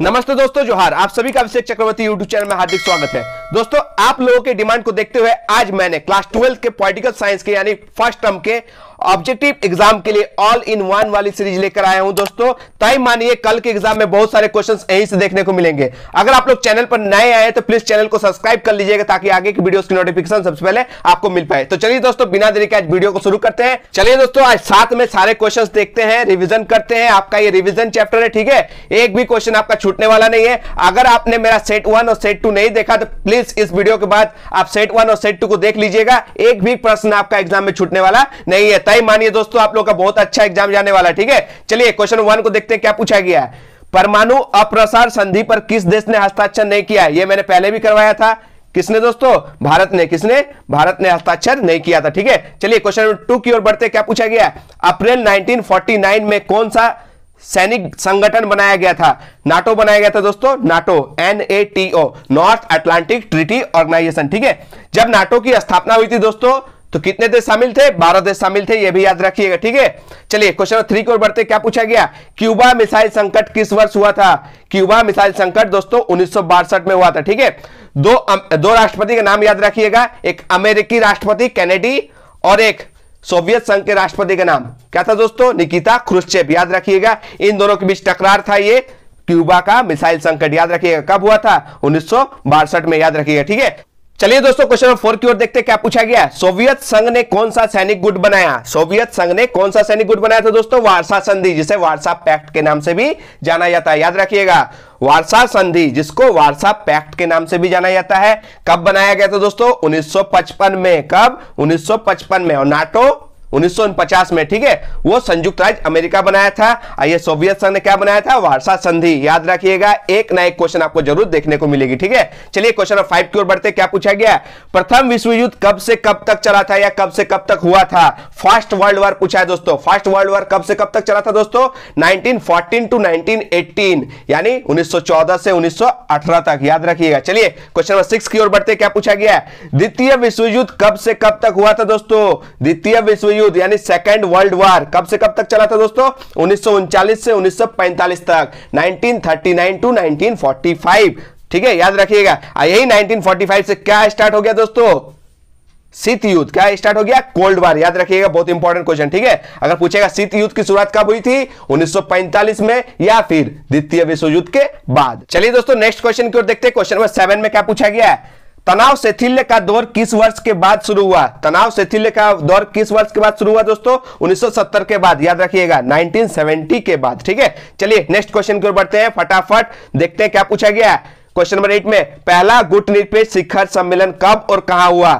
नमस्ते दोस्तों जोहार आप सभी का अभिषेक चक्रवर्ती यूट्यूब चैनल में हार्दिक स्वागत है दोस्तों आप लोगों के डिमांड को देखते हुए आज मैंने क्लास ट्वेल्थ के पॉलिटिकल साइंस के यानी फर्स्ट टर्म के ऑब्जेक्टिव एग्जाम के लिए ऑल इन वन वाली सीरीज लेकर आया हूं दोस्तों तय मानिए कल के एग्जाम में बहुत सारे क्वेश्चंस यहीं से देखने को मिलेंगे अगर आप लोग चैनल पर नए आए तो प्लीज चैनल को सब्सक्राइब कर लीजिएगा ताकि आगे की वीडियोस की नोटिफिकेशन सबसे पहले आपको मिल पाए तो चलिए दोस्तों बिना देरी के आज वीडियो को शुरू करते हैं चलिए दोस्तों आज साथ में सारे क्वेश्चन देखते हैं रिविजन करते हैं आपका ये रिविजन चैप्टर है ठीक है एक भी क्वेश्चन आपका छूटने वाला नहीं है अगर आपने मेरा सेट वन और सेट टू नहीं देखा तो प्लीज प्लीज इस वीडियो के बाद आप सेट वन और सेट टू को देख लीजिएगा एक भी प्रश्न आपका एग्जाम में छूटने वाला नहीं है तय मानिए दोस्तों आप लोग का बहुत अच्छा एग्जाम जाने वाला ठीक है चलिए क्वेश्चन वन को देखते हैं क्या पूछा गया है परमाणु अप्रसार संधि पर किस देश ने हस्ताक्षर नहीं किया यह मैंने पहले भी करवाया था किसने दोस्तों भारत ने किसने भारत ने हस्ताक्षर नहीं किया था ठीक है चलिए क्वेश्चन टू की ओर बढ़ते क्या पूछा गया अप्रैल 1949 में कौन सा सैनिक संगठन बनाया गया था नाटो बनाया गया था दोस्तों NATO N A T O North Atlantic Treaty Organization ठीक है जब नाटो की स्थापना हुई थी दोस्तों तो कितने देश शामिल थे बारह देश शामिल थे ये भी याद रखिएगा ठीक है चलिए क्वेश्चन थ्री की ओर बढ़ते क्या पूछा गया क्यूबा मिसाइल संकट किस वर्ष हुआ था क्यूबा मिसाइल संकट दोस्तों उन्नीस में हुआ था ठीक है दो दो राष्ट्रपति का नाम याद रखिएगा एक अमेरिकी राष्ट्रपति कैनेडी और एक सोवियत संघ के राष्ट्रपति का नाम क्या था दोस्तों निकिता क्रुश्चेव याद रखिएगा इन दोनों के बीच टकरार था ये क्यूबा का मिसाइल संकट याद रखिएगा कब हुआ था उन्नीस में याद रखिएगा ठीक है चलिए दोस्तों क्वेश्चन नंबर फोर की ओर देखते हैं क्या पूछा गया सोवियत संघ ने कौन सा सैनिक गुट बनाया सोवियत संघ ने कौन सा सैनिक गुट बनाया था दोस्तों वारसा संधि जिसे वारसा पैक्ट के नाम से भी जाना जाता है याद रखिएगा वारसा संधि जिसको वारसा पैक्ट के नाम से भी जाना जाता है कब बनाया गया था दोस्तों 1955 में कब 1955 में और नाटो 1950 में ठीक है वो संयुक्त राज्य अमेरिका बनाया था और ये सोवियत संघ ने क्या बनाया था वार्षा संधि याद रखिएगा एक ना एक क्वेश्चन आपको जरूर देखने को मिलेगी ठीक है चलिए क्वेश्चन नंबर फाइव की ओर बढ़ते क्या पूछा गया प्रथम विश्व युद्ध कब से कब तक चला था या कब से कब तक हुआ था फर्स्ट वर्ल्ड वॉर पूछा है दोस्तों फर्स्ट वर्ल्ड वॉर कब से कब तक चला था दोस्तों 1914 टू नाइनटीन यानी उन्नीस से उन्नीस तक याद रखिएगा चलिए क्वेश्चन नंबर सिक्स की ओर बढ़ते क्या पूछा गया द्वितीय विश्व युद्ध कब से कब तक हुआ था दोस्तों द्वितीय विश्व युद्ध यानी सेकेंड वर्ल्ड वॉर कब से कब तक चला था दोस्तों उन्नीस से उन्नीस तक 1939 टू 1945 ठीक है याद रखिएगा यही 1945 से क्या स्टार्ट हो गया दोस्तों शीत युद्ध क्या स्टार्ट हो गया कोल्ड वार याद रखिएगा बहुत इंपॉर्टेंट क्वेश्चन ठीक है अगर पूछेगा शीत युद्ध की शुरुआत कब हुई थी 1945 में या फिर द्वितीय विश्व युद्ध के बाद चलिए दोस्तों नेक्स्ट क्वेश्चन की ओर देखते हैं क्वेश्चन नंबर सेवन में क्या पूछा गया है तनाव शैथिल्य का दौर किस वर्ष के बाद शुरू हुआ तनाव शैथिल्य का दौर किस वर्ष के बाद शुरू हुआ दोस्तों 1970 के बाद याद रखिएगा 1970 के बाद ठीक है चलिए नेक्स्ट क्वेश्चन की ओर बढ़ते हैं फटाफट देखते हैं क्या पूछा गया है क्वेश्चन नंबर एट में पहला गुट निरपेक्ष शिखर सम्मेलन कब और कहा हुआ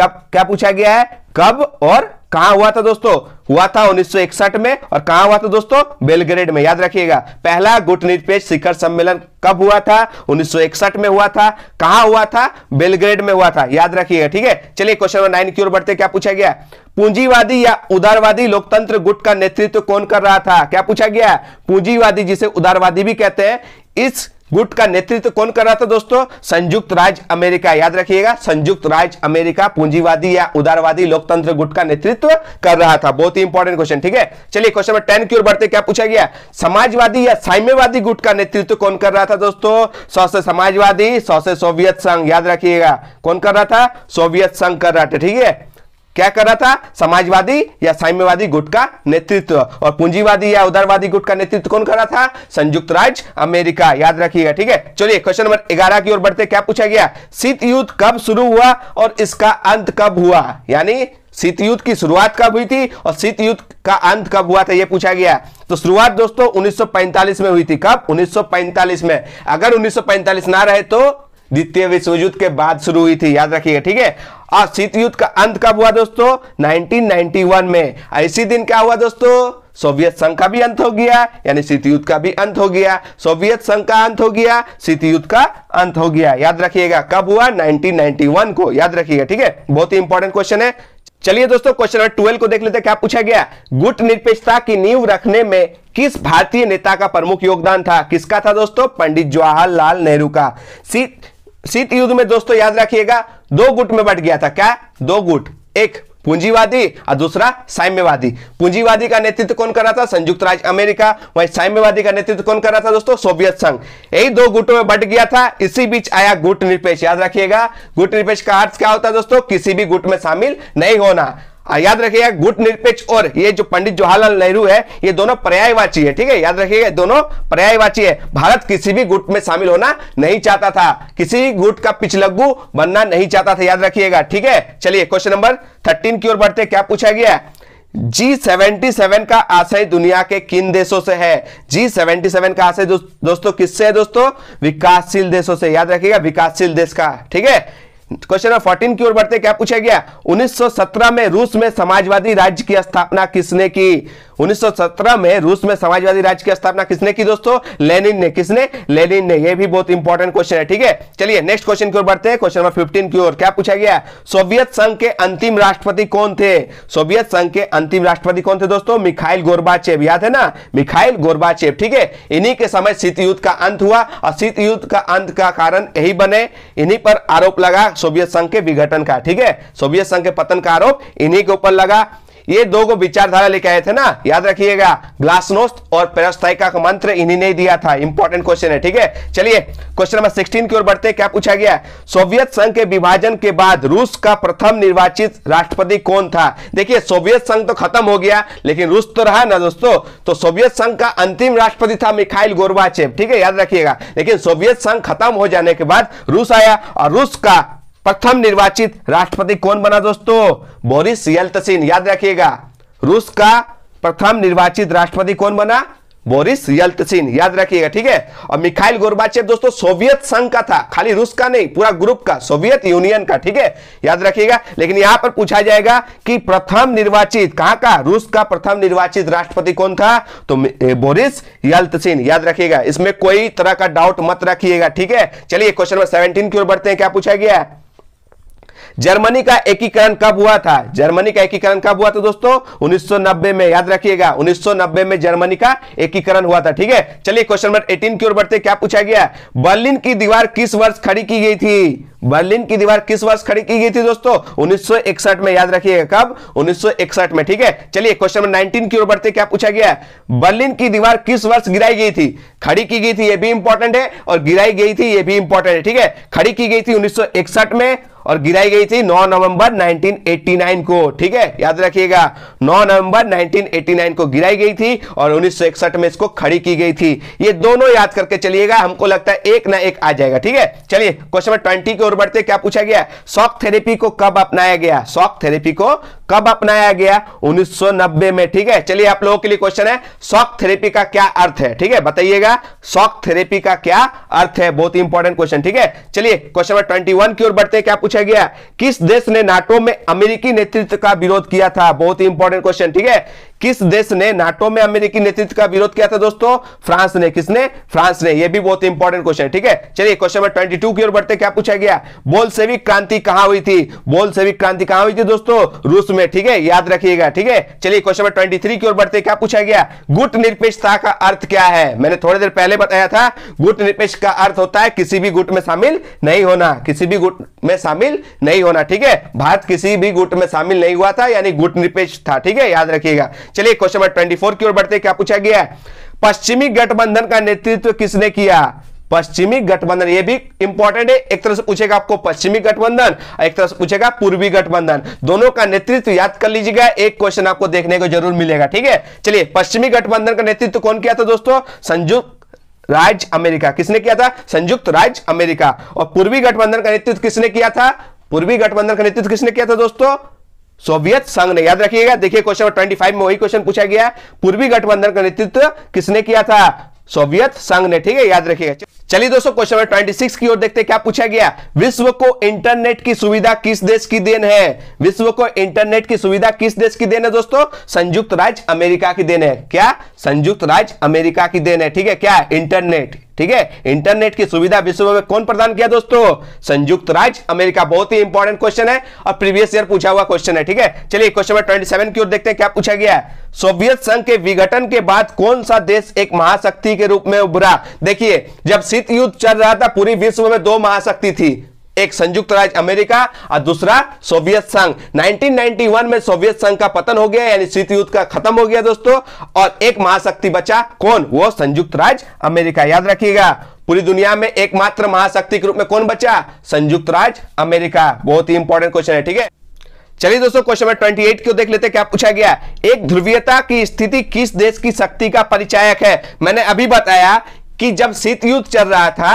कब क्या पूछा गया है कब और कहां हुआ था दोस्तों हुआ था 1961 में और कहां हुआ था दोस्तों बेलग्रेड में याद रखिएगा पहला गुटनिरपेक्ष शिखर सम्मेलन कब हुआ था 1961 में हुआ था कहां हुआ था बेलग्रेड में हुआ था याद रखिएगा ठीक है चलिए क्वेश्चन नंबर नाइन की ओर बढ़ते क्या पूछा गया पूंजीवादी या उदारवादी लोकतंत्र गुट का नेतृत्व कौन कर रहा था क्या पूछा गया पूंजीवादी जिसे उदारवादी भी कहते हैं इस गुट का नेतृत्व कौन कर रहा था दोस्तों संयुक्त राज्य अमेरिका याद रखिएगा संयुक्त राज्य अमेरिका पूंजीवादी या उदारवादी लोकतंत्र गुट का नेतृत्व कर रहा था बहुत ही इंपॉर्टेंट क्वेश्चन ठीक है चलिए क्वेश्चन नंबर टेन की ओर बढ़ते क्या पूछा गया समाजवादी या साम्यवादी गुट का नेतृत्व कौन कर रहा था दोस्तों सौ से समाजवादी सौ से सोवियत संघ याद रखिएगा कौन कर रहा था सोवियत संघ कर रहा था ठीक है क्या कर रहा था समाजवादी या साम्यवादी गुट का नेतृत्व और पूंजीवादी या उदारवादी गुट का नेतृत्व कौन कर रहा था संयुक्त राज्य अमेरिका याद रखिएगा ठीक है चलिए क्वेश्चन नंबर ग्यारह की ओर बढ़ते क्या पूछा गया शीत युद्ध कब शुरू हुआ और इसका अंत कब हुआ यानी शीत युद्ध की शुरुआत कब हुई थी और शीत युद्ध का अंत कब हुआ था यह पूछा गया तो शुरुआत दोस्तों उन्नीस में हुई थी कब उन्नीस में अगर उन्नीस ना रहे तो द्वितीय विश्व युद्ध के बाद शुरू हुई थी याद रखिएगा ठीक है और शीत युद्ध का अंत कब हुआ दोस्तों 1991 में इसी दिन क्या हुआ दोस्तों सोवियत संघ का भी अंत हो गया यानी शीत युद्ध का भी अंत हो गया सोवियत संघ का अंत हो गया शीत युद्ध का अंत हो गया याद रखिएगा कब हुआ 1991 को याद रखिएगा ठीक है बहुत ही इंपॉर्टेंट क्वेश्चन है चलिए दोस्तों क्वेश्चन नंबर ट्वेल्व को देख लेते हैं क्या पूछा गया गुट निरपेक्षता की नींव रखने में किस भारतीय नेता का प्रमुख योगदान था किसका था दोस्तों पंडित जवाहरलाल नेहरू का शीत शीत युद्ध में दोस्तों याद रखिएगा दो गुट में बट गया था क्या दो गुट एक पूंजीवादी और दूसरा साम्यवादी पूंजीवादी का नेतृत्व कौन कर रहा था संयुक्त राज्य अमेरिका वही साम्यवादी का नेतृत्व कौन कर रहा था दोस्तों सोवियत संघ यही दो गुटों में बट गया था इसी बीच आया गुट निरपेक्ष याद रखिएगा गुट निरपेक्ष का अर्थ क्या होता है दोस्तों किसी भी गुट में शामिल नहीं होना हाँ, याद रखिएगा गुट निरपेक्ष और ये जो पंडित जवाहरलाल नेहरू है ये दोनों पर्यायवाची है ठीक है याद रखिएगा दोनों पर्यायवाची है भारत किसी भी गुट में शामिल होना नहीं चाहता था किसी भी गुट का पिछलग्गू बनना नहीं चाहता था याद रखिएगा ठीक है चलिए क्वेश्चन नंबर थर्टीन की ओर बढ़ते क्या पूछा गया जी सेवेंटी सेवन का आशय दुनिया के किन देशों से है जी सेवेंटी सेवन का आशय दोस्तों किससे है दोस्तों विकासशील देशों से याद रखिएगा विकासशील देश का ठीक है क्वेश्चन नंबर फोर्टीन की ओर बढ़ते क्या पूछा गया 1917 में रूस में समाजवादी राज्य की स्थापना किसने की 1917 में रूस में समाजवादी राज्य की स्थापना किसने की दोस्तों लेनिन ने किसने लेनिन ने ये भी बहुत इंपॉर्टेंट क्वेश्चन है ठीक है चलिए नेक्स्ट क्वेश्चन की ओर बढ़ते हैं क्वेश्चन नंबर 15 की ओर क्या पूछा गया सोवियत संघ के अंतिम राष्ट्रपति कौन थे सोवियत संघ के अंतिम राष्ट्रपति कौन थे दोस्तों मिखाइल गोरबाचेव याद है ना मिखाइल गोरबाचेव ठीक है इन्हीं के समय शीत युद्ध का अंत हुआ और शीत युद्ध का अंत का कारण यही बने इन्हीं पर आरोप लगा सोवियत संघ के विघटन का ठीक है सोवियत संघ के पतन का आरोप इन्हीं के ऊपर लगा ये दो को विचारधारा लेके आए थे ना याद रखिएगा ग्लासनोस्त और पेरोस्ताइका का मंत्र इन्हीं ने दिया था इंपॉर्टेंट क्वेश्चन है ठीक है चलिए क्वेश्चन नंबर 16 की ओर बढ़ते हैं क्या पूछा गया सोवियत संघ के विभाजन के बाद रूस का प्रथम निर्वाचित राष्ट्रपति कौन था देखिए सोवियत संघ तो खत्म हो गया लेकिन रूस तो रहा ना दोस्तों तो सोवियत संघ का अंतिम राष्ट्रपति था मिखाइल गोरबाचेव ठीक है याद रखिएगा लेकिन सोवियत संघ खत्म हो जाने के बाद रूस आया और रूस का प्रथम निर्वाचित राष्ट्रपति कौन बना दोस्तों बोरिस यल्तसिन याद रखिएगा रूस का प्रथम निर्वाचित राष्ट्रपति कौन बना बोरिस यल्तसिन याद रखिएगा ठीक है और मिखाइल गोरबाचेव दोस्तों सोवियत संघ का था खाली रूस का नहीं पूरा ग्रुप का सोवियत यूनियन का ठीक है याद रखिएगा लेकिन यहां पर पूछा जाएगा कि प्रथम निर्वाचित कहां का रूस का प्रथम निर्वाचित राष्ट्रपति कौन था तो बोरिस यल्तसिन याद रखिएगा इसमें कोई तरह का डाउट मत रखिएगा ठीक है चलिए क्वेश्चन नंबर सेवनटीन की ओर बढ़ते हैं क्या पूछा गया है जर्मनी का एकीकरण कब हुआ था जर्मनी का एकीकरण कब हुआ था दोस्तों 1990 में याद रखिएगा 1990 में जर्मनी का एकीकरण हुआ था ठीक है चलिए क्वेश्चन नंबर 18 की ओर बढ़ते क्या पूछा गया बर्लिन की दीवार किस वर्ष खड़ी की गई थी बर्लिन की दीवार किस वर्ष खड़ी की गई थी दोस्तों 1961 में याद रखिएगा कब 1961 में ठीक है चलिए क्वेश्चन नंबर 19 की ओर बढ़ते क्या पूछा गया बर्लिन की दीवार किस वर्ष गिराई गई थी खड़ी की गई थी यह भी इंपॉर्टेंट है और गिराई गई थी यह भी इंपॉर्टेंट है ठीक है खड़ी की गई थी 1961 में और गिराई गई थी 9 नवंबर 1989 को ठीक है याद रखिएगा 9 नवंबर 1989 को गिराई गई थी और उन्नीस में इसको खड़ी की गई थी ये दोनों याद करके चलिएगा हमको लगता है एक ना एक आ जाएगा ठीक है चलिए क्वेश्चन नंबर ट्वेंटी की ओर बढ़ते क्या पूछा गया शॉक थेरेपी को कब अपनाया गया शॉक थेरेपी को कब अपनाया गया 1990 में ठीक है चलिए आप लोगों के लिए क्वेश्चन है शॉक थेरेपी का क्या अर्थ है ठीक है बताइएगा शॉक थेरेपी का क्या अर्थ है बहुत इंपॉर्टेंट क्वेश्चन ठीक है चलिए क्वेश्चन नंबर ट्वेंटी की ओर बढ़ते क्या पूछा पूछा गया किस देश ने नाटो में अमेरिकी नेतृत्व का विरोध किया था बहुत ही इंपॉर्टेंट क्वेश्चन ठीक है किस देश ने नाटो में अमेरिकी नेतृत्व का विरोध किया था दोस्तों फ्रांस ने किसने फ्रांस ने यह भी बहुत इंपॉर्टेंट क्वेश्चन ठीक है चलिए क्वेश्चन नंबर 22 की ओर बढ़ते क्या पूछा गया बोलसेविक क्रांति कहां हुई थी बोलसेविक क्रांति कहां हुई थी दोस्तों रूस में ठीक है याद रखिएगा ठीक है चलिए क्वेश्चन नंबर 23 की ओर बढ़ते क्या पूछा गया गुट निरपेक्षता का अर्थ क्या है मैंने थोड़ी देर पहले बताया था गुट निरपेक्ष का अर्थ होता है किसी भी गुट में शामिल नहीं होना किसी भी गुट में शामिल शामिल नहीं होना ठीक है भारत किसी भी गुट में शामिल नहीं हुआ था यानी गुट निरपेक्ष था ठीक है याद रखिएगा चलिए क्वेश्चन नंबर ट्वेंटी की ओर बढ़ते क्या पूछा गया है पश्चिमी गठबंधन का नेतृत्व किसने किया पश्चिमी गठबंधन ये भी इंपॉर्टेंट है एक तरह से पूछेगा आपको पश्चिमी गठबंधन और एक तरह से पूछेगा पूर्वी गठबंधन दोनों का नेतृत्व याद कर लीजिएगा एक क्वेश्चन आपको देखने को जरूर मिलेगा ठीक है चलिए पश्चिमी गठबंधन का नेतृत्व कौन किया था दोस्तों संयुक्त राज्य अमेरिका किसने किया था संयुक्त राज्य अमेरिका और पूर्वी गठबंधन का नेतृत्व किसने किया था पूर्वी गठबंधन का नेतृत्व किसने किया था दोस्तों सोवियत संघ ने याद रखिएगा देखिए क्वेश्चन 25 में वही क्वेश्चन पूछा गया पूर्वी गठबंधन का नेतृत्व किसने किया था सोवियत संघ ने ठीक है याद रखिएगा चलिए दोस्तों क्वेश्चन नंबर 26 की ओर देखते हैं क्या पूछा गया विश्व को इंटरनेट की सुविधा किस देश की देन है विश्व को इंटरनेट की सुविधा किस देश की देन है दोस्तों संयुक्त राज्य अमेरिका की देन है क्या संयुक्त राज्य अमेरिका की देन है ठीक है क्या इंटरनेट ठीक है इंटरनेट की सुविधा विश्व में कौन प्रदान किया दोस्तों संयुक्त राज्य अमेरिका बहुत ही इंपॉर्टेंट क्वेश्चन है और प्रीवियस ईयर पूछा हुआ क्वेश्चन है ठीक है चलिए क्वेश्चन नंबर 27 की ओर देखते हैं क्या पूछा गया है सोवियत संघ के विघटन के बाद कौन सा देश एक महाशक्ति के रूप में उभरा देखिए जब शीत युद्ध चल रहा था पूरी विश्व में दो महाशक्ति थी एक संयुक्त राज्य अमेरिका और दूसरा सोवियत संघ 1991 में सोवियत संघ का पतन हो गया यानी शीत युद्ध का खत्म हो गया दोस्तों और एक महाशक्ति बचा कौन वो संयुक्त राज्य अमेरिका याद रखिएगा पूरी दुनिया में एकमात्र महाशक्ति के रूप में कौन बचा संयुक्त राज्य अमेरिका बहुत ही इंपॉर्टेंट क्वेश्चन है ठीक है चलिए दोस्तों क्वेश्चन नंबर 28 क्यों देख लेते हैं क्या पूछा गया एक ध्रुवीयता की स्थिति किस देश की शक्ति का परिचायक है मैंने अभी बताया कि जब शीत युद्ध चल रहा था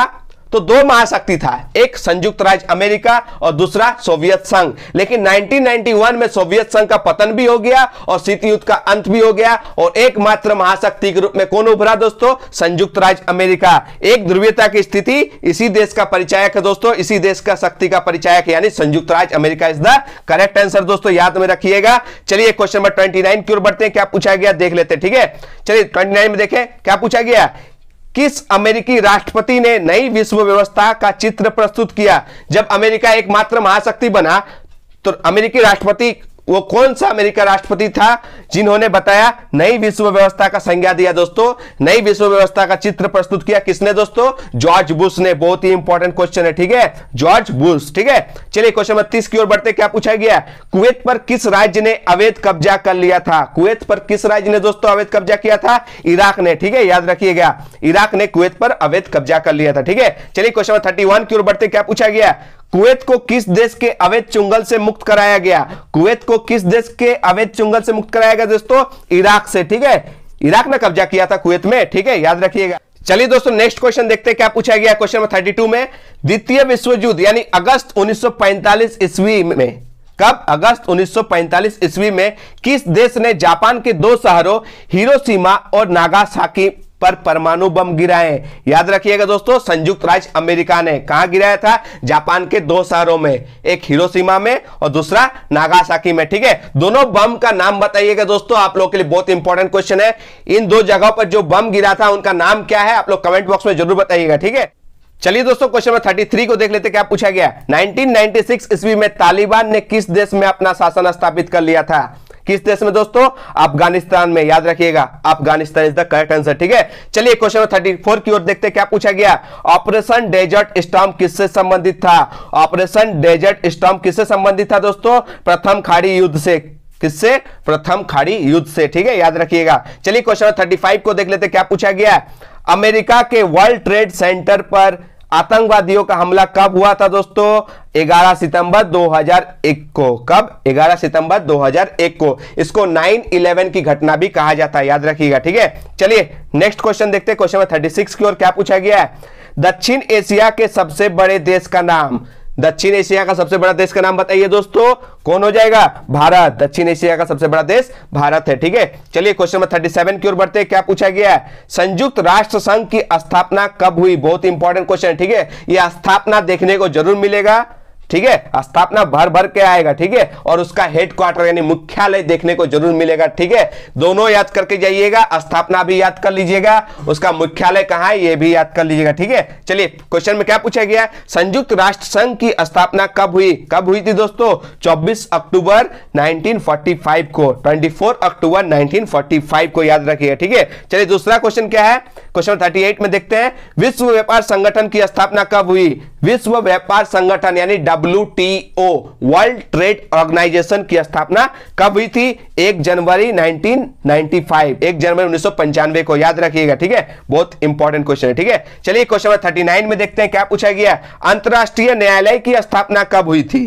तो दो महाशक्ति था एक संयुक्त राज्य अमेरिका और दूसरा सोवियत संघ लेकिन 1991 में सोवियत संघ का पतन भी हो गया और शीत युद्ध का अंत भी हो गया और एकमात्र महाशक्ति के रूप में कौन उभरा दोस्तों संयुक्त राज्य अमेरिका एक ध्रुवीयता की स्थिति इसी देश का परिचायक है दोस्तों इसी देश का शक्ति का परिचायक यानी संयुक्त राज्य America is the correct answer दोस्तों याद में रखिएगा चलिए क्वेश्चन नंबर ट्वेंटी की ओर बढ़ते हैं क्या पूछा गया देख लेते ठीक है चलिए ट्वेंटी में देखें क्या पूछा गया किस अमेरिकी राष्ट्रपति ने नई विश्व व्यवस्था का चित्र प्रस्तुत किया जब अमेरिका एकमात्र महाशक्ति बना तो अमेरिकी राष्ट्रपति वो कौन सा अमेरिका राष्ट्रपति था जिन्होंने बताया नई विश्व व्यवस्था का संज्ञा दिया दोस्तों नई विश्व व्यवस्था का चित्र प्रस्तुत किया किसने दोस्तों जॉर्ज बुश ने बहुत ही इंपॉर्टेंट क्वेश्चन है ठीक है जॉर्ज बुश ठीक है चलिए क्वेश्चन बत्तीस की ओर बढ़ते क्या पूछा गया कुवैत पर किस राज्य ने अवैध कब्जा कर लिया था कुवैत पर किस राज्य ने दोस्तों अवैध कब्जा किया था इराक ने ठीक है याद रखिएगा इराक ने कुवैत पर अवैध कब्जा कर लिया था ठीक है चलिए क्वेश्चन थर्टी की ओर बढ़ते क्या पूछा गया कुवैत को किस देश के अवैध चुंगल से मुक्त कराया गया कुवैत को किस देश के अवैध चुंगल से मुक्त कराया गया दोस्तों इराक से ठीक है इराक ने कब्जा किया था कुवैत में ठीक है याद रखिएगा चलिए दोस्तों नेक्स्ट क्वेश्चन देखते हैं क्या पूछा गया क्वेश्चन नंबर थर्टी में द्वितीय विश्व युद्ध यानी अगस्त उन्नीस ईस्वी में कब अगस्त 1945 ईस्वी में किस देश ने जापान के दो शहरों हिरोशिमा और नागासाकी पर परमाणु बम गिराए याद रखिएगा दोस्तों संयुक्त राज्य अमेरिका ने कहा गिराया था जापान के दो शहरों में एक हिरोशिमा में और दूसरा नागासाकी में ठीक है दोनों बम का नाम बताइएगा दोस्तों आप लोग के लिए बहुत इंपॉर्टेंट क्वेश्चन है इन दो जगहों पर जो बम गिरा था उनका नाम क्या है आप लोग कमेंट बॉक्स में जरूर बताइएगा ठीक है चलिए दोस्तों क्वेश्चन नंबर थ्री को देख लेते क्या पूछा गया 1996 ईस्वी में तालिबान ने किस देश में अपना शासन स्थापित कर लिया था किस देश में दोस्तों अफगानिस्तान में याद रखिएगा Afghanistan is the correct answer ठीक है चलिए क्वेश्चन थर्टी फोर की ओर देखते क्या पूछा गया ऑपरेशन डेजर्ट स्टॉम किससे संबंधित था ऑपरेशन डेजर्ट स्टॉम किससे संबंधित था दोस्तों प्रथम खाड़ी युद्ध से किससे प्रथम खाड़ी युद्ध से ठीक है याद रखिएगा चलिए क्वेश्चन थर्टी फाइव को देख लेते क्या पूछा गया अमेरिका के वर्ल्ड ट्रेड सेंटर पर आतंकवादियों का हमला कब हुआ था दोस्तों 11 सितंबर 2001 को कब 11 सितंबर 2001 को इसको 9/11 की घटना भी कहा जाता है याद रखिएगा ठीक है चलिए नेक्स्ट क्वेश्चन देखते हैं क्वेश्चन नंबर 36 की ओर क्या पूछा गया है दक्षिण एशिया के सबसे बड़े देश का नाम दक्षिण एशिया का सबसे बड़ा देश का नाम बताइए दोस्तों कौन हो जाएगा भारत दक्षिण एशिया का सबसे बड़ा देश भारत है ठीक है चलिए क्वेश्चन नंबर थर्टी सेवन की ओर बढ़ते हैं क्या पूछा गया है संयुक्त राष्ट्र संघ की स्थापना कब हुई बहुत इंपॉर्टेंट क्वेश्चन ठीक है यह स्थापना देखने को जरूर मिलेगा ठीक है स्थापना भर भर के आएगा ठीक है और उसका हेडक्वार्टर यानी मुख्यालय देखने को जरूर मिलेगा ठीक है दोनों याद करके जाइएगा स्थापना भी याद कर लीजिएगा उसका मुख्यालय कहाँ है ये भी याद कर लीजिएगा ठीक है चलिए क्वेश्चन में क्या पूछा गया संयुक्त राष्ट्र संघ की स्थापना कब हुई कब हुई थी दोस्तों चौबीस अक्टूबर नाइनटीन को ट्वेंटी अक्टूबर नाइनटीन को याद रखिएगा ठीक है चलिए दूसरा क्वेश्चन क्या है क्वेश्चन थर्टी में देखते हैं विश्व व्यापार संगठन की स्थापना कब हुई विश्व व्यापार संगठन यानी डब्ल्यू वर्ल्ड ट्रेड ऑर्गेनाइजेशन की स्थापना कब हुई थी 1 जनवरी 1995 1 जनवरी उन्नीस को याद रखिएगा ठीक है बहुत इंपॉर्टेंट क्वेश्चन है ठीक है चलिए क्वेश्चन नंबर 39 में देखते हैं क्या पूछा गया अंतरराष्ट्रीय न्यायालय की स्थापना कब हुई थी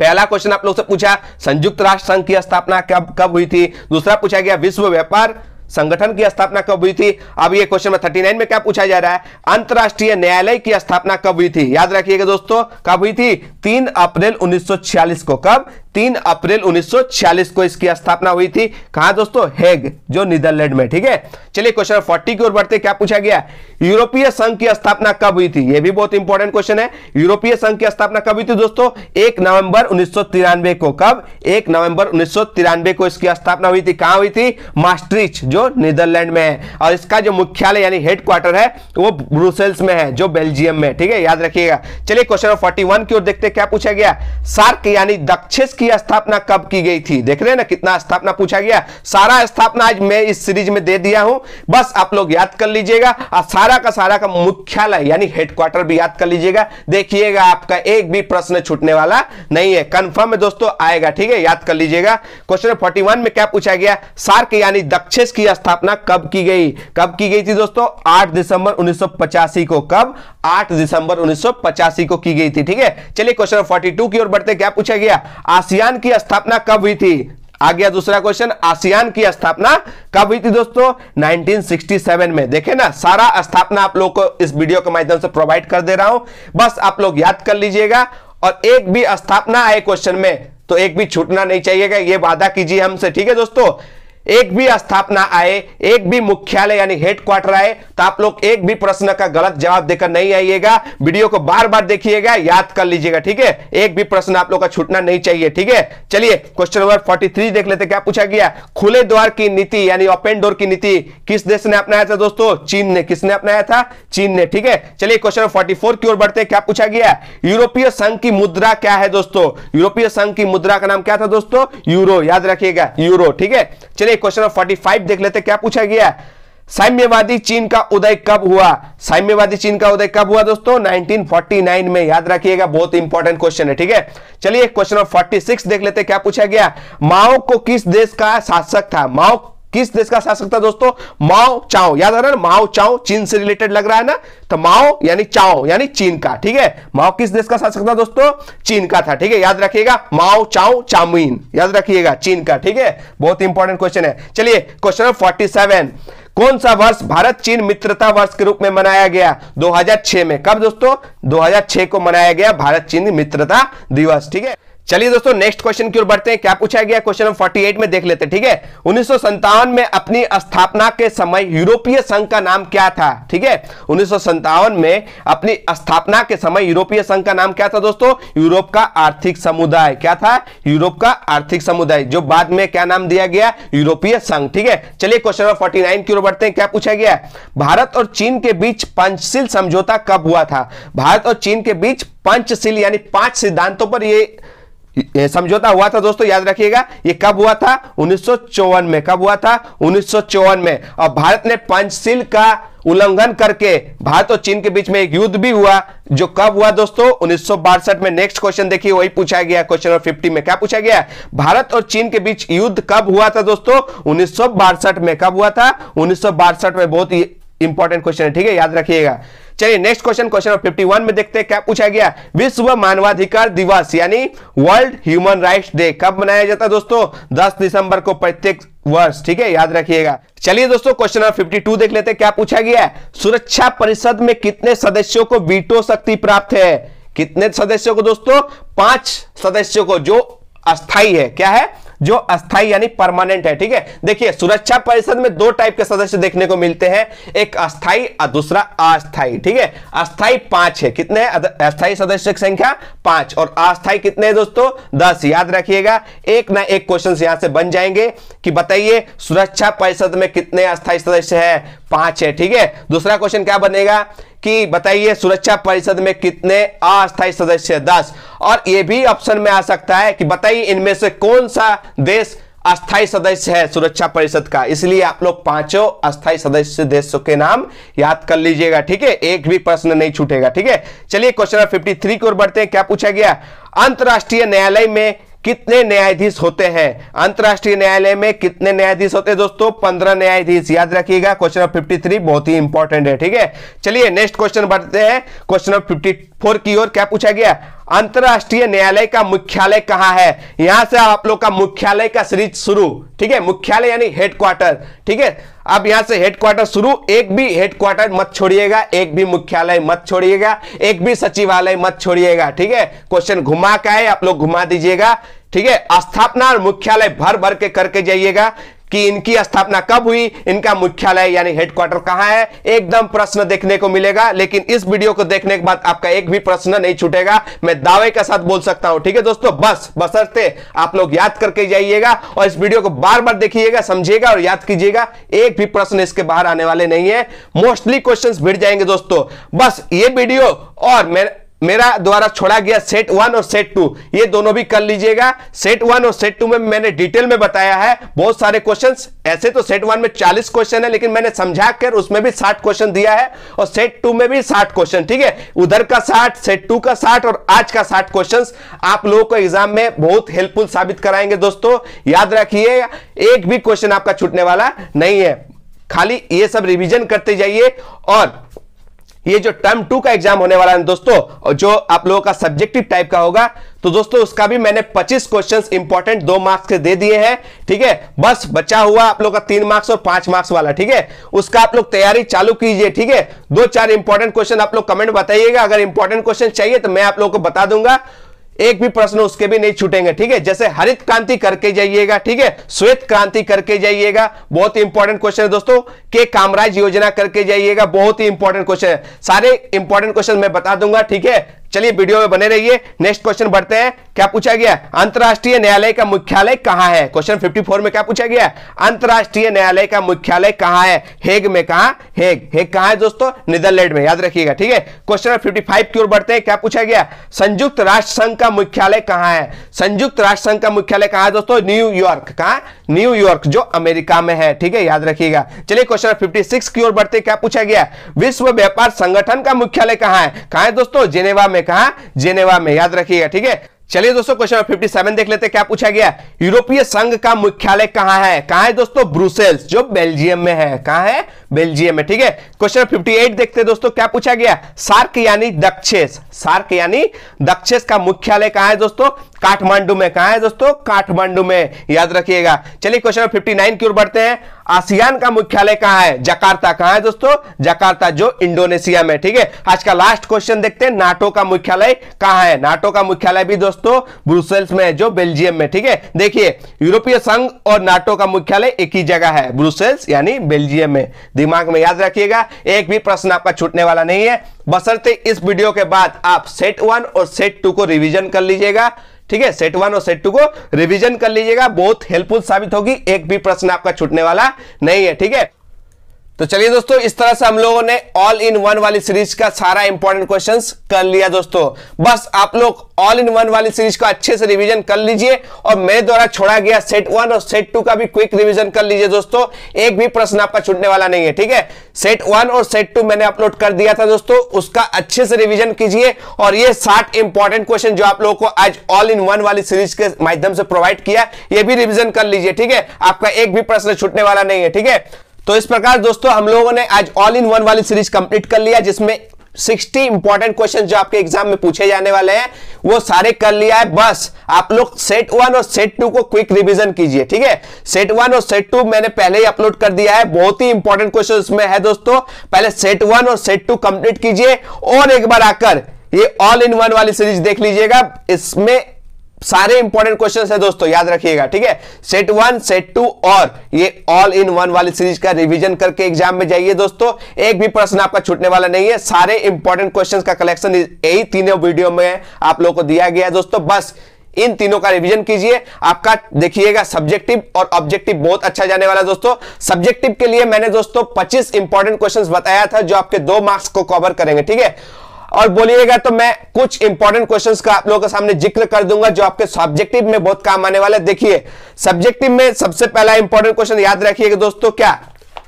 पहला क्वेश्चन आप लोग से पूछा संयुक्त राष्ट्र संघ की स्थापना कब कब हुई थी दूसरा पूछा गया विश्व व्यापार संगठन की स्थापना कब हुई थी अब ये क्वेश्चन नंबर नाइन में क्या पूछा जा रहा है अंतर्राष्ट्रीय न्यायालय की स्थापना कब हुई थी याद रखिएगा दोस्तों कब हुई थी तीन अप्रैल 1946 को कब तीन अप्रैल 1946 को इसकी स्थापना हुई थी कहा दोस्तों हेग जो नीदरलैंड में ठीक है चलिए क्वेश्चन 40 की ओर बढ़ते क्या पूछा गया यूरोपीय संघ की स्थापना कब हुई थी यह भी बहुत इंपॉर्टेंट क्वेश्चन है यूरोपीय संघ की स्थापना कब हुई थी दोस्तों एक नवंबर उन्नीस को कब एक नवंबर उन्नीस को इसकी स्थापना हुई थी कहा हुई थी मास्ट्रिच जो नीदरलैंड में है और इसका जो मुख्यालय यानी हेडक्वार्टर है वो ब्रुसेल्स में है जो बेल्जियम में ठीक है याद रखिएगा चलिए क्वेश्चन फोर्टी की ओर देखते क्या पूछा गया सार्क यानी दक्षिण इसकी स्थापना कब की गई थी देख रहे हैं ना कितना स्थापना पूछा गया सारा स्थापना आज मैं इस सीरीज में दे दिया हूं बस आप लोग याद कर लीजिएगा और सारा का सारा का मुख्यालय यानी हेडक्वार्टर भी याद कर लीजिएगा देखिएगा आपका एक भी प्रश्न छूटने वाला नहीं है कंफर्म है दोस्तों आएगा ठीक है याद कर लीजिएगा क्वेश्चन फोर्टी में क्या पूछा गया सार्क यानी दक्षिण की स्थापना कब की गई कब की गई थी दोस्तों आठ दिसंबर उन्नीस को कब आठ दिसंबर उन्नीस को की गई थी ठीक है चलिए क्वेश्चन फोर्टी की ओर बढ़ते क्या पूछा गया आसियान की स्थापना कब हुई थी आ गया दूसरा क्वेश्चन आसियान की स्थापना कब हुई थी दोस्तों 1967 में देखे ना सारा स्थापना आप लोग को इस वीडियो के माध्यम से प्रोवाइड कर दे रहा हूं बस आप लोग याद कर लीजिएगा और एक भी स्थापना आए क्वेश्चन में तो एक भी छूटना नहीं चाहिएगा ये वादा कीजिए हमसे ठीक है दोस्तों एक भी स्थापना आए एक भी मुख्यालय यानी हेडक्वार्टर आए तो आप लोग एक भी प्रश्न का गलत जवाब देकर नहीं आइएगा वीडियो को बार बार देखिएगा याद कर लीजिएगा ठीक है एक भी प्रश्न आप लोग का छूटना नहीं चाहिए ठीक है चलिए क्वेश्चन नंबर फोर्टी थ्री देख लेते क्या पूछा गया खुले द्वार की नीति यानी ओपन डोर की नीति किस देश ने अपनाया था दोस्तों चीन ने किसने अपनाया था चीन ने ठीक है चलिए क्वेश्चन फोर्टी फोर की ओर बढ़ते क्या पूछा गया यूरोपीय संघ की मुद्रा क्या है दोस्तों यूरोपीय संघ की मुद्रा का नाम क्या था दोस्तों यूरो याद रखिएगा यूरो ठीक है चलिए क्वेश्चन नंबर फाइव देख लेते क्या पूछा गया साम्यवादी चीन का उदय कब हुआ साम्यवादी चीन का उदय कब हुआ दोस्तों 1949 में याद रखिएगा बहुत इंपॉर्टेंट क्वेश्चन है ठीक है चलिए क्वेश्चन नंबर 46 देख लेते क्या पूछा गया माओ को किस देश का शासक था माओ किस देश का शासक था दोस्तों माओ चाओ याद आ रहा है माओ चाओ चीन से रिलेटेड लग रहा है ना तो माओ यानी चाओ यानी चीन का ठीक है माओ किस देश का शासक था दोस्तों चीन का था ठीक है याद रखिएगा माओ चाओ चामीन याद रखिएगा चीन का ठीक है बहुत इंपॉर्टेंट क्वेश्चन है चलिए क्वेश्चन नंबर फोर्टी सेवन कौन सा वर्ष भारत चीन मित्रता वर्ष के रूप में मनाया गया 2006 में कब दोस्तों 2006 को मनाया गया भारत चीन मित्रता दिवस ठीक है चलिए दोस्तों नेक्स्ट क्वेश्चन की ओर बढ़ते हैं क्या पूछा गया क्वेश्चन हम 48 में देख लेते हैं ठीक है उन्नीस में अपनी स्थापना के समय यूरोपीय संघ का नाम क्या था ठीक है उन्नीस में अपनी स्थापना के समय यूरोपीय संघ का नाम क्या था दोस्तों यूरोप का आर्थिक समुदाय क्या था यूरोप का आर्थिक समुदाय जो बाद में क्या नाम दिया गया यूरोपीय संघ ठीक है चलिए क्वेश्चन नंबर फोर्टी की ओर बढ़ते हैं क्या पूछा गया भारत और चीन के बीच पंचशील समझौता कब हुआ था भारत और चीन के बीच पंचशील यानी पांच सिद्धांतों पर यह समझौता हुआ था दोस्तों याद रखिएगा ये कब हुआ था उन्नीस में कब हुआ था उन्नीस में और भारत ने पंचशील का उल्लंघन करके भारत और चीन के बीच में एक युद्ध भी हुआ जो कब हुआ दोस्तों उन्नीस में नेक्स्ट क्वेश्चन देखिए वही पूछा गया क्वेश्चन नंबर 50 में क्या पूछा गया भारत और चीन के बीच युद्ध कब हुआ था दोस्तों उन्नीस में कब हुआ था उन्नीस में बहुत इंपॉर्टेंट क्वेश्चन है ठीक है याद रखिएगा चलिए नेक्स्ट क्वेश्चन क्वेश्चन नंबर 51 में देखते हैं क्या पूछा गया विश्व मानवाधिकार दिवस यानी वर्ल्ड ह्यूमन राइट्स डे कब मनाया जाता है दोस्तों 10 दिसंबर को प्रत्येक वर्ष ठीक है याद रखिएगा चलिए दोस्तों क्वेश्चन नंबर 52 देख लेते हैं क्या पूछा गया है सुरक्षा परिषद में कितने सदस्यों को वीटो शक्ति प्राप्त है कितने सदस्यों को दोस्तों पांच सदस्यों को जो अस्थाई है क्या है जो अस्थाई यानी परमानेंट है ठीक है देखिए सुरक्षा परिषद में दो टाइप के सदस्य देखने को मिलते हैं एक अस्थाई और दूसरा अस्थाई ठीक है अस्थाई पांच है कितने अस्थाई सदस्य की संख्या पांच और अस्थाई कितने हैं दोस्तों दस याद रखिएगा एक ना एक क्वेश्चन यहां से बन जाएंगे कि बताइए सुरक्षा परिषद में कितने अस्थायी सदस्य है पांच है ठीक है दूसरा क्वेश्चन क्या बनेगा कि बताइए सुरक्षा परिषद में कितने अस्थायी सदस्य दस और यह भी ऑप्शन में आ सकता है कि बताइए इनमें से कौन सा देश अस्थायी सदस्य है सुरक्षा परिषद का इसलिए आप लोग पांचों अस्थायी सदस्य देशों के नाम याद कर लीजिएगा ठीक है एक भी प्रश्न नहीं छूटेगा ठीक है चलिए क्वेश्चन नंबर 53 की ओर बढ़ते हैं क्या पूछा गया अंतरराष्ट्रीय न्यायालय में कितने न्यायाधीश होते हैं अंतरराष्ट्रीय न्यायालय में कितने न्यायाधीश होते हैं दोस्तों पंद्रह न्यायाधीश याद रखिएगा क्वेश्चन ऑफ फिफ्टी थ्री बहुत ही इंपॉर्टेंट है ठीक है चलिए नेक्स्ट क्वेश्चन बढ़ते हैं क्वेश्चन ऑफ फिफ्टी फोर की ओर क्या पूछा गया अंतरराष्ट्रीय न्यायालय का मुख्यालय कहां है यहां से आप लोग का मुख्यालय का सीरीज शुरू ठीक है मुख्यालय यानी हेडक्वार्टर ठीक है अब यहां से हेडक्वार्टर शुरू एक भी हेडक्वार्टर मत छोड़िएगा एक भी मुख्यालय मत छोड़िएगा एक भी सचिवालय मत छोड़िएगा ठीक है क्वेश्चन घुमा का है आप लोग घुमा दीजिएगा ठीक है स्थापना और मुख्यालय भर भर के करके जाइएगा कि इनकी स्थापना कब हुई इनका मुख्यालय यानी हेडक्वार्टर कहां है एकदम प्रश्न देखने को मिलेगा लेकिन इस वीडियो को देखने के बाद आपका एक भी प्रश्न नहीं छूटेगा मैं दावे के साथ बोल सकता हूं ठीक है दोस्तों बस बसरते आप लोग याद करके जाइएगा और इस वीडियो को बार बार देखिएगा समझिएगा और याद कीजिएगा एक भी प्रश्न इसके बाहर आने वाले नहीं है मोस्टली क्वेश्चन भिड़ जाएंगे दोस्तों बस ये वीडियो और मैं मेरा द्वारा छोड़ा गया सेट वन और सेट टू ये दोनों भी कर लीजिएगा सेट वन और सेट टू में मैंने डिटेल में बताया है बहुत सारे क्वेश्चंस ऐसे तो सेट वन में 40 क्वेश्चन है लेकिन मैंने समझा कर उसमें भी 60 क्वेश्चन दिया है और सेट टू में भी 60 क्वेश्चन ठीक है उधर का 60 सेट टू का 60 और आज का 60 क्वेश्चन आप लोगों को एग्जाम में बहुत हेल्पफुल साबित कराएंगे दोस्तों याद रखिए एक भी क्वेश्चन आपका छूटने वाला नहीं है खाली ये सब रिविजन करते जाइए और ये जो टर्म टू का एग्जाम होने वाला है दोस्तों और जो आप लोगों का सब्जेक्टिव टाइप का होगा तो दोस्तों उसका भी मैंने 25 क्वेश्चंस इंपॉर्टेंट दो मार्क्स के दे दिए हैं ठीक है बस बचा हुआ आप लोग का तीन मार्क्स और पांच मार्क्स वाला ठीक है उसका आप लोग तैयारी चालू कीजिए ठीक है दो चार इंपॉर्टेंट क्वेश्चन आप लोग कमेंट बताइएगा अगर इंपॉर्टेंट क्वेश्चन चाहिए तो मैं आप लोग को बता दूंगा एक भी प्रश्न उसके भी नहीं छूटेंगे ठीक है जैसे हरित क्रांति करके जाइएगा ठीक है श्वेत क्रांति करके जाइएगा बहुत ही इंपॉर्टेंट क्वेश्चन है दोस्तों के कामराज योजना करके जाइएगा बहुत ही इंपॉर्टेंट क्वेश्चन है सारे इंपॉर्टेंट क्वेश्चन मैं बता दूंगा ठीक है चलिए वीडियो में बने रहिए नेक्स्ट क्वेश्चन बढ़ते हैं क्या पूछा गया अंतरराष्ट्रीय न्यायालय का मुख्यालय कहां है क्वेश्चन 54 में क्या पूछा गया अंतरराष्ट्रीय न्यायालय का मुख्यालय कहां है हेग में कहा हेग हेग कहां है दोस्तों नीदरलैंड में याद रखिएगा ठीक है क्वेश्चन 55 की ओर बढ़ते हैं क्या पूछा गया संयुक्त राष्ट्र संघ का मुख्यालय कहां है संयुक्त राष्ट्र संघ का मुख्यालय कहां है दोस्तों न्यूयॉर्क कहा न्यूयॉर्क जो अमेरिका में है ठीक है याद रखिएगा चलिए क्वेश्चन 56 की ओर बढ़ते क्या पूछा गया विश्व व्यापार संगठन का मुख्यालय कहां है कहा है दोस्तों जेनेवा में कहा जेनेवा में याद रखिएगा ठीक है चलिए दोस्तों क्वेश्चन नंबर 57 देख लेते हैं क्या पूछा गया यूरोपीय संघ का मुख्यालय कहां है कहां है दोस्तों ब्रुसेल्स जो बेल्जियम में है कहां है बेल्जियम में ठीक है क्वेश्चन नंबर 58 देखते हैं दोस्तों क्या पूछा गया सार्क यानी दक्षेस सार्क यानी दक्षेस का मुख्यालय कहां है दोस्तों काठमांडू में कहा है दोस्तों काठमांडू में याद रखिएगा चलिए क्वेश्चन नंबर 59 की ओर बढ़ते हैं आसियान का मुख्यालय कहां है जकार्ता कहाँ है दोस्तों जकार्ता जो इंडोनेशिया में ठीक है आज का लास्ट क्वेश्चन देखते हैं नाटो का मुख्यालय कहां है नाटो का मुख्यालय भी दोस्तों ब्रुसेल्स में है जो बेल्जियम में ठीक है देखिए यूरोपीय संघ और नाटो का मुख्यालय एक ही जगह है ब्रुसेल्स यानी बेल्जियम में दिमाग में याद रखिएगा एक भी प्रश्न आपका छूटने वाला नहीं है बसरते इस वीडियो के बाद आप सेट वन और सेट टू को रिविजन कर लीजिएगा ठीक है सेट वन और सेट टू को रिविजन कर लीजिएगा बहुत हेल्पफुल साबित होगी एक भी प्रश्न आपका छूटने वाला नहीं है ठीक है तो चलिए दोस्तों इस तरह से हम लोगों ने ऑल इन वन वाली सीरीज का सारा इंपॉर्टेंट क्वेश्चंस कर लिया दोस्तों बस आप लोग ऑल इन वन वाली सीरीज का अच्छे से रिवीजन कर लीजिए और मेरे द्वारा छोड़ा गया सेट वन और सेट टू का भी क्विक रिवीजन कर लीजिए दोस्तों एक भी प्रश्न आपका छूटने वाला नहीं है ठीक है सेट वन और सेट टू मैंने अपलोड कर दिया था दोस्तों उसका अच्छे से रिविजन कीजिए और ये साठ इंपॉर्टेंट क्वेश्चन जो आप लोगों को आज ऑल इन वन वाली सीरीज के माध्यम से प्रोवाइड किया ये भी रिविजन कर लीजिए ठीक है आपका एक भी प्रश्न छूटने वाला नहीं है ठीक है तो इस प्रकार दोस्तों हम लोगों ने आज ऑल इन वन वाली सीरीज कंप्लीट कर लिया जिसमें 60 इंपॉर्टेंट क्वेश्चन जो आपके एग्जाम में पूछे जाने वाले हैं वो सारे कर लिया है बस आप लोग सेट वन और सेट टू को क्विक रिवीजन कीजिए ठीक है सेट वन और सेट टू मैंने पहले ही अपलोड कर दिया है बहुत ही इंपॉर्टेंट क्वेश्चन उसमें है दोस्तों पहले सेट वन और सेट टू कंप्लीट कीजिए और एक बार आकर ये ऑल इन वन वाली सीरीज देख लीजिएगा इसमें सारे इंपॉर्टेंट क्वेश्चन है दोस्तों याद रखिएगा ठीक है सेट वन सेट टू और ये ऑल इन वन वाली सीरीज का रिवीजन करके एग्जाम में जाइए दोस्तों एक भी प्रश्न आपका छूटने वाला नहीं है सारे इंपॉर्टेंट क्वेश्चंस का कलेक्शन यही तीनों वीडियो में आप लोगों को दिया गया है दोस्तों बस इन तीनों का रिवीजन कीजिए आपका देखिएगा सब्जेक्टिव और ऑब्जेक्टिव बहुत अच्छा जाने वाला दोस्तों सब्जेक्टिव के लिए मैंने दोस्तों 25 इंपॉर्टेंट क्वेश्चंस बताया था जो आपके दो मार्क्स को कवर करेंगे ठीक है और बोलिएगा तो मैं कुछ इंपॉर्टेंट क्वेश्चन का आप लोगों के सामने जिक्र कर दूंगा जो आपके सब्जेक्टिव में बहुत काम आने वाला है देखिए सब्जेक्टिव में सबसे पहला इंपॉर्टेंट क्वेश्चन याद रखिएगा दोस्तों क्या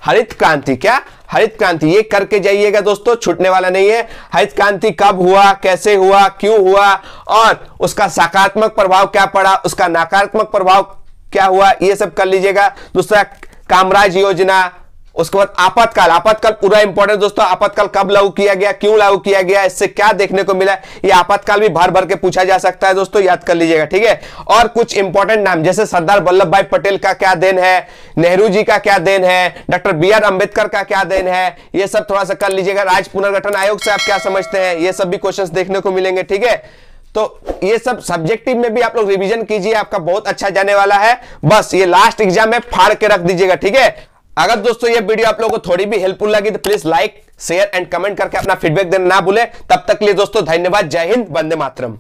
हरित क्रांति क्या हरित क्रांति ये करके जाइएगा दोस्तों छूटने वाला नहीं है हरित क्रांति कब हुआ कैसे हुआ क्यों हुआ और उसका सकारात्मक प्रभाव क्या पड़ा उसका नकारात्मक प्रभाव क्या हुआ ये सब कर लीजिएगा दूसरा कामराज योजना उसके बाद आपातकाल आपातकाल पूरा इंपॉर्टेंट दोस्तों आपातकाल कब लागू किया गया क्यों लागू किया गया इससे क्या देखने को मिला ये आपातकाल भी भर भर के पूछा जा सकता है दोस्तों याद कर लीजिएगा ठीक है और कुछ इंपॉर्टेंट नाम जैसे सरदार वल्लभ भाई पटेल का क्या देन है नेहरू जी का क्या देन है डॉक्टर बी आर अम्बेडकर का क्या देन है यह सब थोड़ा सा कर लीजिएगा राज्य पुनर्गठन आयोग से आप क्या समझते हैं ये सब भी क्वेश्चन देखने को मिलेंगे ठीक है तो ये सब सब्जेक्टिव में भी आप लोग रिवीजन कीजिए आपका बहुत अच्छा जाने वाला है बस ये लास्ट एग्जाम में फाड़ के रख दीजिएगा ठीक है अगर दोस्तों ये वीडियो आप लोगों को थोड़ी भी हेल्पफुल लगी तो please like share and comment करके अपना फीडबैक देना ना भूले तब तक लिए दोस्तों धन्यवाद जय हिंद वंदे मातरम